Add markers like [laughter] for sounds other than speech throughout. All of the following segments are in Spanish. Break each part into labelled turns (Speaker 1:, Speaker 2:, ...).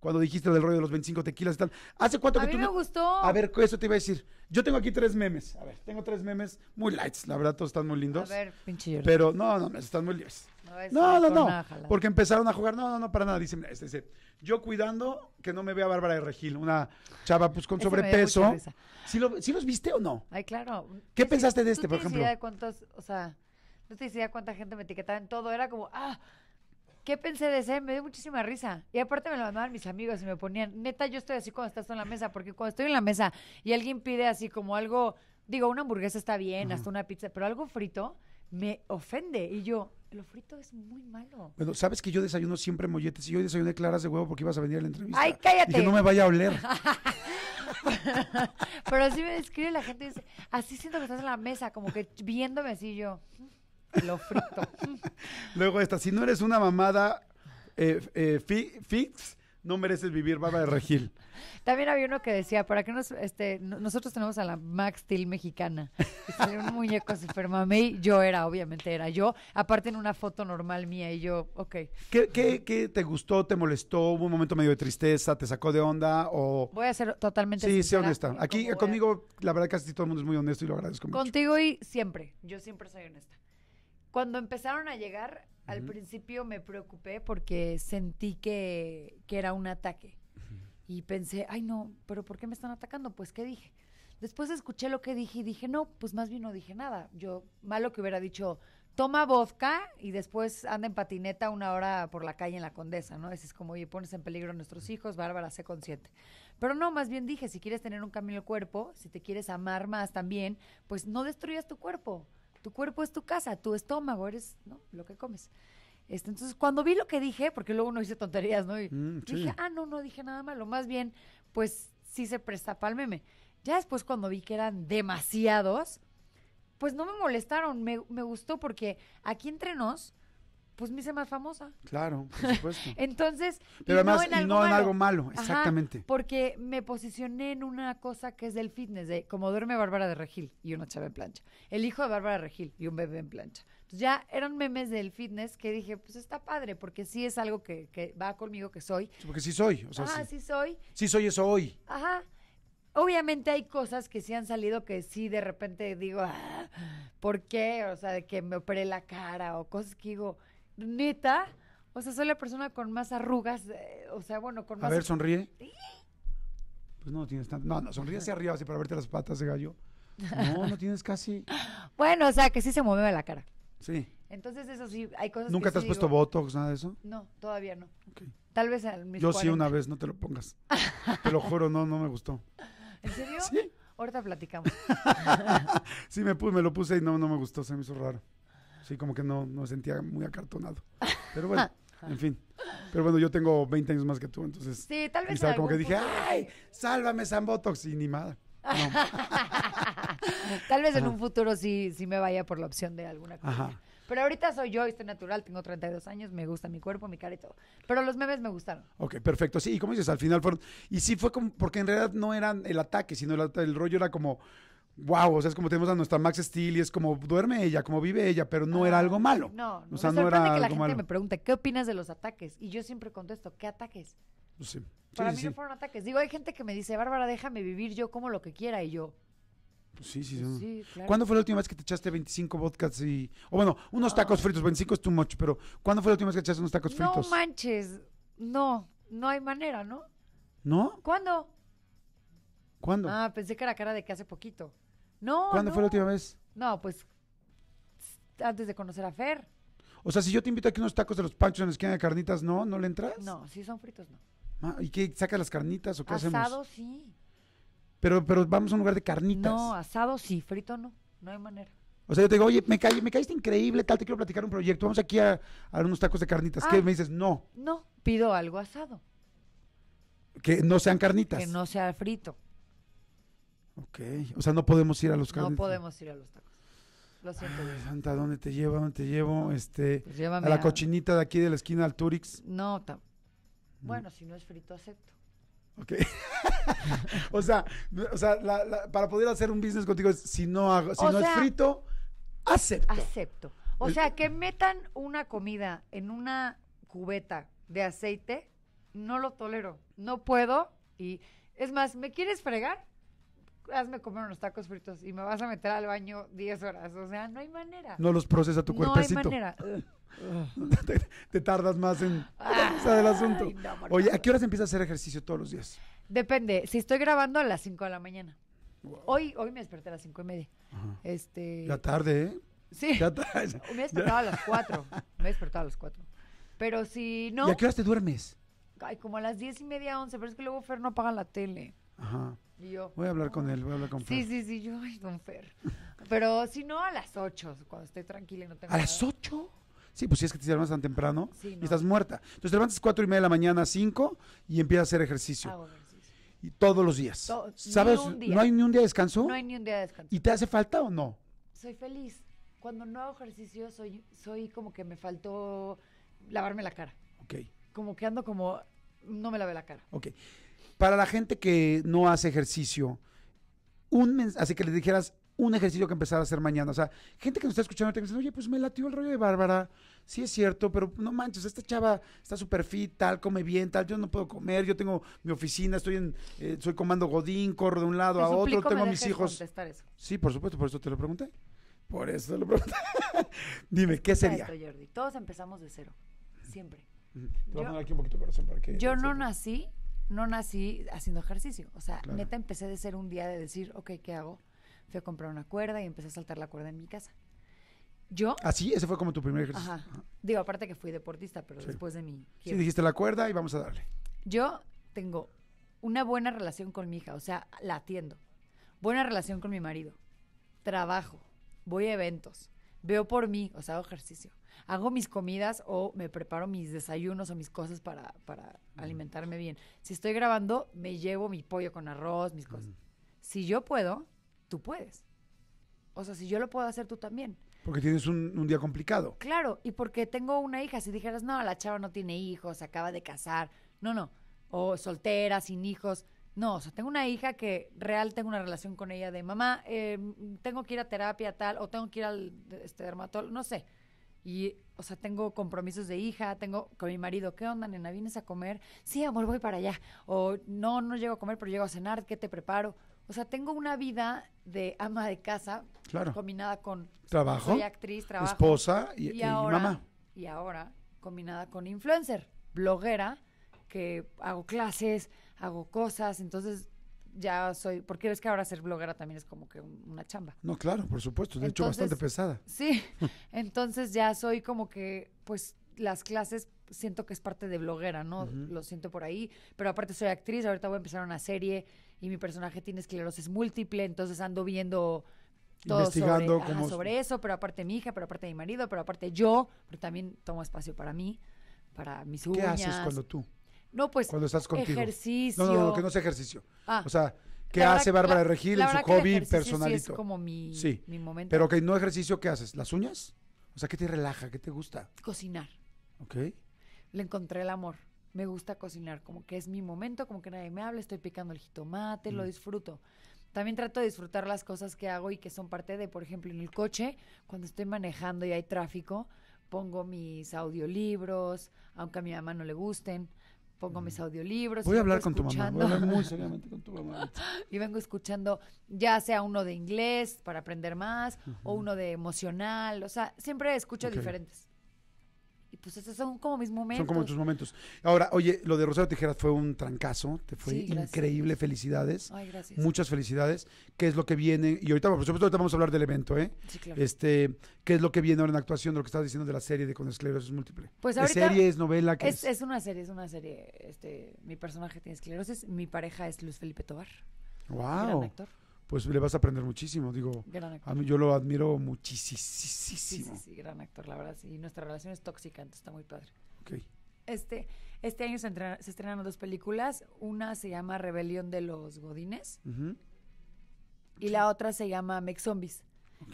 Speaker 1: cuando dijiste del rollo de los 25 tequilas y tal. ¿Hace cuánto que tú me gustó. A ver, eso te iba a decir. Yo tengo aquí tres memes. A ver, tengo tres memes muy lights, la verdad, todos están muy lindos. A ver, pinche Pero no, no, están muy lindos. No, no, no. porque empezaron a jugar. No, no, no, para nada. Este, dice, yo cuidando que no me vea Bárbara de Regil, una chava pues con sobrepeso. ¿Sí, los viste o no? Ay, claro. ¿Qué pensaste de este, por ejemplo? No te decía
Speaker 2: cuántos, o sea, no te decía cuánta gente me etiquetaba en todo. Era como, ah, ¿Qué pensé de ese? Me dio muchísima risa. Y aparte me lo mandaban mis amigos y me ponían, neta, yo estoy así cuando estás en la mesa, porque cuando estoy en la mesa y alguien pide así como algo, digo, una hamburguesa está bien, hasta una pizza, pero algo frito me ofende. Y yo, lo frito es muy malo.
Speaker 1: Bueno, sabes que yo desayuno siempre molletes y yo desayuné claras de huevo porque ibas a venir a la entrevista. ¡Ay, cállate! Y que no me vaya a oler.
Speaker 2: [laughs] pero así me describe la gente, dice, así siento que estás en la mesa, como que viéndome así yo.
Speaker 1: Lo frito. [laughs] Luego esta, si no eres una mamada eh, eh, fix, no mereces vivir, Baba de Regil.
Speaker 2: [laughs] También había uno que decía, ¿para qué nos, este, nosotros tenemos a la Max Steel mexicana? un muñeco super mamey, yo era, obviamente era yo, aparte en una foto normal mía y yo, ok.
Speaker 1: ¿Qué, te gustó, te molestó, hubo un momento medio de tristeza, te sacó de onda o...?
Speaker 2: Voy a ser totalmente Sí, sí, honesta.
Speaker 1: Aquí conmigo, la verdad casi todo el mundo es muy honesto y lo agradezco
Speaker 2: Contigo y siempre, yo siempre soy honesta. Cuando empezaron a llegar, al principio me preocupé porque sentí que, era un ataque. Y pensé, ay no, pero ¿por qué me están atacando? Pues, ¿qué dije? Después escuché lo que dije y dije, no, pues más bien no dije nada. Yo, malo que hubiera dicho, toma vodka y después anda en patineta una hora por la calle en la Condesa, ¿no? es como, oye, pones en peligro a nuestros hijos, Bárbara, sé consciente. Pero no, más bien dije, si quieres tener un camino al cuerpo, si te quieres amar más también, pues no destruyas tu cuerpo. Tu cuerpo es tu casa, tu estómago eres ¿no? lo que comes. Este, entonces, cuando vi lo que dije, porque luego no hice tonterías, ¿no? Mm, dije, ah, no, no dije nada malo. Más bien, pues sí se presta para Ya después, cuando vi que eran demasiados, pues no me molestaron. Me, me gustó porque aquí entre nos, pues me hice más famosa.
Speaker 1: Claro, por supuesto. [laughs]
Speaker 2: Entonces, pero además, no en algo, malo, exactamente. porque me posicioné en una cosa que es del fitness, de como duerme Bárbara de Regil y una chava en plancha, el hijo de Bárbara de Regil y un bebé en plancha. Entonces ya eran memes del fitness que dije, pues está padre, porque sí es algo que, va conmigo que soy.
Speaker 1: porque sí soy, Ah, sí. sí soy. Sí soy eso hoy.
Speaker 2: Ajá. Obviamente hay cosas que sí han salido que sí de repente digo, ah, ¿por qué? O sea, de que me operé la cara o cosas que digo, neta, o sea, soy la persona con más arrugas, eh, o sea, bueno, con más... A ver, sonríe.
Speaker 1: Pues no tienes tanto... No, no, sonríe hacia arriba así para verte las patas de gallo.
Speaker 2: No, no tienes casi... [laughs] Bueno, o sea, que sí se mueve la cara. Sí. Entonces, eso sí, hay cosas ¿Nunca te has puesto Botox, nada de eso? No, todavía no. Tal vez mismo mis Yo sí una vez,
Speaker 1: no te lo pongas. [laughs] te lo juro, no, no me gustó.
Speaker 2: ¿En serio? Sí. Ahorita platicamos.
Speaker 1: [laughs] sí, me, puse, me lo puse y no, no me gustó, se me hizo raro. Sí, como que no, no sentía muy acartonado. [laughs] Pero bueno, en fin. Pero bueno, yo tengo 20 años más que tú, entonces. Sí, tal vez. estaba como que dije, ¡ay! ¡Sálvame, San Botox! Y ni nada. No.
Speaker 2: [laughs] tal vez en un futuro sí, sí me vaya por la opción de alguna cosa. Pero ahorita soy yo, estoy natural, tengo 32 años, me gusta mi cuerpo, mi cara y todo. Pero los memes me gustaron.
Speaker 1: Ok, perfecto. Sí, y como dices, al final fueron. Y sí fue como. Porque en realidad no eran el ataque, sino el rollo era como wow, o sea, es como tenemos a nuestra Max Steel y es como duerme ella, como vive ella, pero no era ah, algo malo. No, no, o sea, me no era que la gente me
Speaker 2: pregunta, ¿qué opinas de los ataques? Y yo siempre contesto, ¿qué ataques?
Speaker 1: Pues sí. Para mí no fueron
Speaker 2: ataques. Digo, hay gente que me dice, Bárbara, déjame vivir yo como lo que quiera y yo.
Speaker 1: Pues sí, sí, pues sí. ¿Cuándo fue la última vez que te echaste 25 vodkas y. O bueno, unos tacos ah. fritos, 25 es too much, pero ¿cuándo fue la última vez que echaste unos tacos fritos? No
Speaker 2: manches, no, no hay manera, ¿no? ¿No? ¿Cuándo? ¿Cuándo? Ah, pensé que era cara de que hace poquito. No. ¿Cuándo fue la última vez? No, pues antes de conocer a Fer.
Speaker 1: O sea, si yo te invito aquí unos tacos de los panchos en la esquina de carnitas, ¿no? ¿No le entras? No, si son fritos, no. ¿Y qué? ¿Sacas las carnitas o qué hacemos? Asado, sí. Pero, pero vamos a un lugar de carnitas. No,
Speaker 2: asado sí, frito no. No hay manera.
Speaker 1: O sea, yo te digo, oye, me, me caíste increíble, tal, te quiero platicar un proyecto. Vamos aquí a, a unos tacos de carnitas. ¿Qué? Ah, me dices, no.
Speaker 2: No, pido algo asado.
Speaker 1: Que no sean carnitas. Que no
Speaker 2: sea frito.
Speaker 1: Ok, o sea, no podemos ir a los tacos. No
Speaker 2: podemos ir a los tacos. Lo siento.
Speaker 1: Santa, ¿dónde te llevo, ¿Dónde te llevo? Este, pues a la cochinita de aquí de la esquina al Turix.
Speaker 2: No, mm. bueno, si no es frito, acepto. Ok. [laughs] o sea, o sea
Speaker 1: para poder hacer un business contigo, si no, si no es frito,
Speaker 2: acepto. Acepto. O sea, que metan una comida en una cubeta de aceite, no lo tolero. No puedo y... Es más, ¿me quieres fregar? hazme comer unos tacos fritos y me vas a meter al baño 10 horas. O sea, no hay manera. No los procesa tu cuerpecito. No hay manera.
Speaker 1: [laughs] te, tardas más en [laughs] el asunto. Oye, ¿a qué horas empiezas a hacer ejercicio todos los días?
Speaker 2: Depende. Si estoy grabando a las 5 de la mañana. Hoy, hoy me desperté a las 5 y media. Este... La tarde, ¿eh? Sí. Ya tarde. [laughs] me he despertado a las 4. Me he despertado a las 4. Pero si no... ¿Y a qué horas te duermes? Ay, como a las 10 y media, 11. Pero es que luego Fer no apaga la tele.
Speaker 1: Ajá voy a hablar con él, voy a hablar con Fer.
Speaker 2: Sí, sí, sí, yo, don Fer. Pero si no, a las 8, cuando esté tranquila y no tengo. ¿A las
Speaker 1: 8? Sí, pues si es que te levantas tan temprano y estás muerta. Entonces te levantas 4 y media de la mañana, 5 y empiezas a hacer ejercicio. Y todos los días. ¿Sabes? ¿No hay ni un día de descanso? No hay
Speaker 2: ni un día de descanso.
Speaker 1: ¿Y te hace falta o no?
Speaker 2: Soy feliz. Cuando no hago ejercicio, soy, soy como que me faltó lavarme la cara. Ok. Como que ando como. No me lavé la cara.
Speaker 1: Ok. Para la gente que no hace ejercicio, así que le dijeras un ejercicio que empezar a hacer mañana. O sea, gente que nos está escuchando te oye, pues me latió el rollo de Bárbara. Sí es cierto, pero no manches, esta chava está súper fit, tal, come bien, tal. Yo no puedo comer, yo tengo mi oficina, estoy en, eh, comando Godín, corro de un lado a otro, tengo a mis hijos. Sí, por supuesto, por eso te lo pregunté. Por eso te lo pregunté.
Speaker 2: [laughs]
Speaker 1: Dime, ¿qué sería?
Speaker 2: Todos empezamos de cero, siempre.
Speaker 1: Te voy a poner aquí un poquito corazón para que... Yo no
Speaker 2: nací no nací haciendo ejercicio. O sea, neta empecé de ser un día de decir, ok, ¿qué hago? Fui a comprar una cuerda y empecé a saltar la cuerda en mi casa. Yo.
Speaker 1: Así, ¿Ah, ese fue como tu primer ejercicio. Ajá.
Speaker 2: Digo, aparte que fui deportista, pero después de mi. Sí, dijiste la cuerda y vamos a darle. Yo tengo una buena relación con mi hija, o sea, la atiendo. Buena relación con mi marido. Trabajo. Voy a eventos veo por mí, o sea, hago ejercicio. Hago mis comidas o me preparo mis desayunos o mis cosas para, alimentarme bien. Si estoy grabando, me llevo mi pollo con arroz, mis cosas. Si yo puedo, tú puedes. O sea, si yo lo puedo hacer, tú también.
Speaker 1: Porque tienes un, un, día complicado.
Speaker 2: Claro, y porque tengo una hija. Si dijeras, no, la chava no tiene hijos, acaba de casar. No, no. O soltera, sin hijos. No, o sea, tengo una hija que real tengo una relación con ella de mamá, eh, tengo que ir a terapia tal, o tengo que ir al este, dermatólogo, no sé. Y, o sea, tengo compromisos de hija, tengo con mi marido, ¿qué onda, nena? ¿Vienes a comer? Sí, amor, voy para allá. O no, no llego a comer, pero llego a cenar, ¿qué te preparo? O sea, tengo una vida de ama de casa combinada con trabajo, soy actriz, trabajo, esposa y, mamá. Y ahora combinada con influencer, bloguera, que hago clases, hago cosas, entonces ya soy, porque es que ahora ser bloguera también es como que una chamba. No, claro, por supuesto, de hecho bastante pesada. Sí, [laughs] entonces ya soy como que, pues las clases siento que es parte de bloguera, ¿no? Lo siento por ahí, pero aparte soy actriz, ahorita voy a empezar una serie y mi personaje tiene esclerosis múltiple, entonces ando viendo todo investigando sobre, sobre eso, pero aparte mi hija, pero aparte mi marido, pero aparte yo, pero también tomo espacio para mí, para mis uñas. ¿Qué haces cuando tú? No, pues. Cuando estás Ejercicio. No, no, no que no es
Speaker 1: ejercicio. Ah. o sea, ¿qué hace Bárbara Regil en su hobby personalito? Sí, es como mi, momento. Pero que no ejercicio, ¿qué haces? ¿Las uñas? O sea, ¿qué te relaja? ¿Qué te gusta? Cocinar. Ok.
Speaker 2: Le encontré el amor. Me gusta cocinar. Como que es mi momento, como que nadie me habla, estoy picando el jitomate, lo mm. disfruto. También trato de disfrutar las cosas que hago y que son parte de, por ejemplo, en el coche, cuando estoy manejando y hay tráfico, pongo mis audiolibros, aunque a mi mamá no le gusten pongo mis audiolibros. Voy a hablar con tu mamá, voy a hablar muy seriamente con tu mamá. [laughs] y vengo escuchando ya sea uno de inglés para aprender más o uno de emocional, o sea, siempre escucho diferentes. Y pues esos son como mis momentos. Son como tus
Speaker 1: momentos. Ahora, oye, lo de Rosario Tijeras fue un trancazo, te fue increíble, felicidades. Muchas felicidades. ¿Qué es lo que viene? Y ahorita, por supuesto, ahorita vamos a hablar del evento, ¿eh? Este, ¿qué es lo que viene ahora en actuación, de lo que estás diciendo de la serie de con esclerosis múltiple? Pues ahorita ¿Es serie, es novela? es,
Speaker 2: es? una serie, es una serie. Este, mi personaje tiene esclerosis, mi pareja es Luis Felipe Tobar. Wow. actor pues le vas
Speaker 1: a aprender muchísimo. Digo, gran actor. a mí yo lo admiro muchísimo.
Speaker 2: Sí, sí, sí, gran actor, la verdad. y nuestra relación es tóxica, entonces está muy padre. Ok. Este, este año se, estrenan dos películas. Una se llama Rebelión de los Godines y la otra se llama Mex Zombies.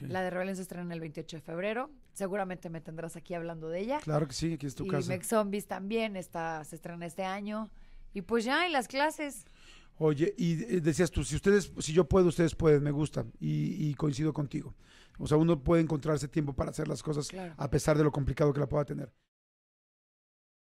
Speaker 2: La de Rebelión se estrena el 28 de febrero. Seguramente me tendrás aquí hablando de ella. Claro
Speaker 1: que sí, aquí es tu casa. Y
Speaker 2: Zombies también está, se estrena este año. Y pues ya, en las clases.
Speaker 1: Oye, y eh, decías tú, si ustedes, si yo puedo, ustedes pueden, me gusta y, coincido contigo. O sea, uno puede encontrarse tiempo para hacer las cosas a pesar de lo complicado que la pueda tener.